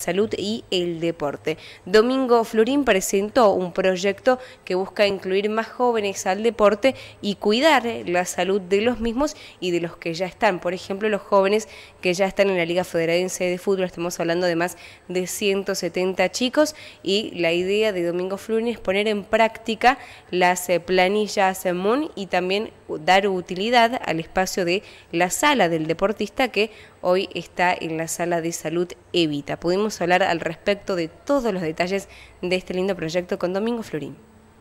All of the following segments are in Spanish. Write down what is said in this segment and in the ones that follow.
salud y el deporte. Domingo Florín presentó un proyecto que busca incluir más jóvenes al deporte y cuidar la salud de los mismos y de los que ya están. Por ejemplo, los jóvenes que ya están en la Liga Federadense de Fútbol, estamos hablando de más de 170 chicos y la idea de Domingo Florín es poner en práctica las eh, planillas MON y también dar utilidad al espacio de la sala del deportista que hoy está en la sala de salud Evita hablar al respecto de todos los detalles de este lindo proyecto con Domingo Florín.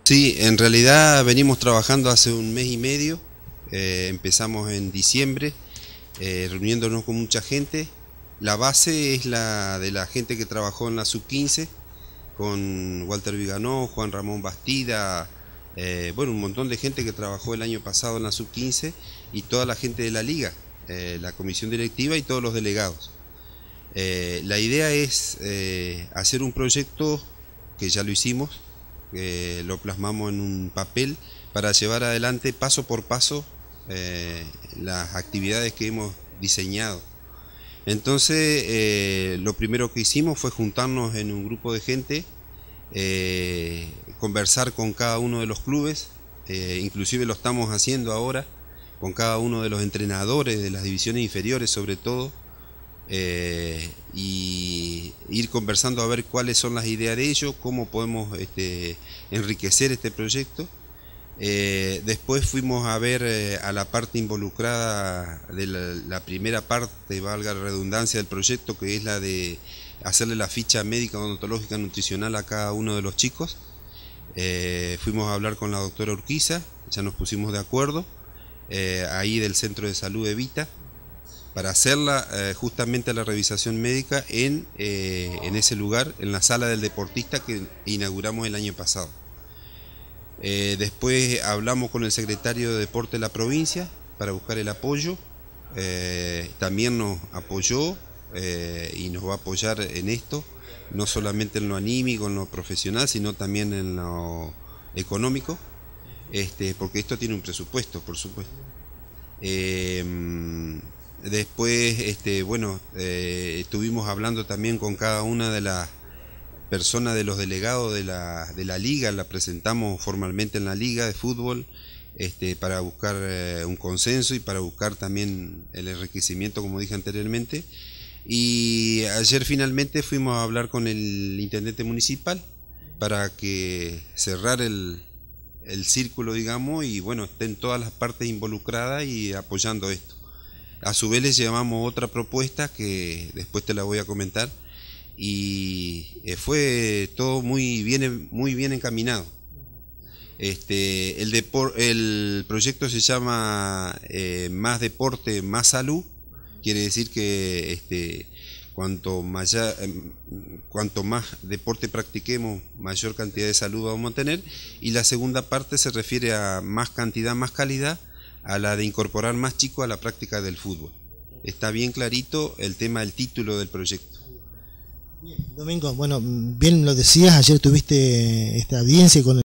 Sí, en realidad venimos trabajando hace un mes y medio, eh, empezamos en diciembre, eh, reuniéndonos con mucha gente. La base es la de la gente que trabajó en la sub-15, con Walter Viganó, Juan Ramón Bastida, eh, bueno, un montón de gente que trabajó el año pasado en la sub-15 y toda la gente de la liga, la comisión directiva y todos los delegados. Eh, la idea es eh, hacer un proyecto que ya lo hicimos, lo plasmamos en un papel para llevar adelante paso por paso eh, las actividades que hemos diseñado. Entonces, lo primero que hicimos fue juntarnos en un grupo de gente, conversar con cada uno de los clubes, inclusive lo estamos haciendo ahora, con cada uno de los entrenadores de las divisiones inferiores sobre todo, eh, y ir conversando a ver cuáles son las ideas de ellos, cómo podemos este, enriquecer este proyecto. Eh, después fuimos a ver eh, a la parte involucrada de la, primera parte, valga la redundancia, del proyecto, que es la de hacerle la ficha médica, odontológica, nutricional a cada uno de los chicos. fuimos a hablar con la doctora Urquiza, ya nos pusimos de acuerdo, ahí del Centro de Salud Evita para hacerla eh, justamente la revisación médica eh, en, ese lugar, en la sala del deportista que inauguramos el año pasado. Eh, después hablamos con el secretario de Deporte de la provincia para buscar el apoyo. también nos apoyó y nos va a apoyar en esto, no solamente en lo anímico, en lo profesional, sino también en lo económico, este, porque esto tiene un presupuesto, por supuesto. Después, este, bueno, eh, estuvimos hablando también con cada una de las personas de los delegados de la, de la liga, la presentamos formalmente en la liga de fútbol este, para buscar eh, un consenso y para buscar también el enriquecimiento, como dije anteriormente. Y ayer finalmente fuimos a hablar con el intendente municipal para que cerrar el, el círculo, digamos, y bueno, estén todas las partes involucradas y apoyando esto. A su vez le llamamos otra propuesta que después te la voy a comentar y eh, fue todo muy bien, muy bien encaminado. Este, el, el proyecto se llama eh, Más Deporte, Más Salud. Quiere decir que este, cuanto, eh, cuanto más deporte practiquemos, mayor cantidad de salud vamos a tener. Y la segunda parte se refiere a más cantidad, más calidad a la de incorporar más chicos a la práctica del fútbol. Está bien clarito el tema del título del proyecto. Domingo, bueno, bien lo decías, ayer tuviste esta audiencia con el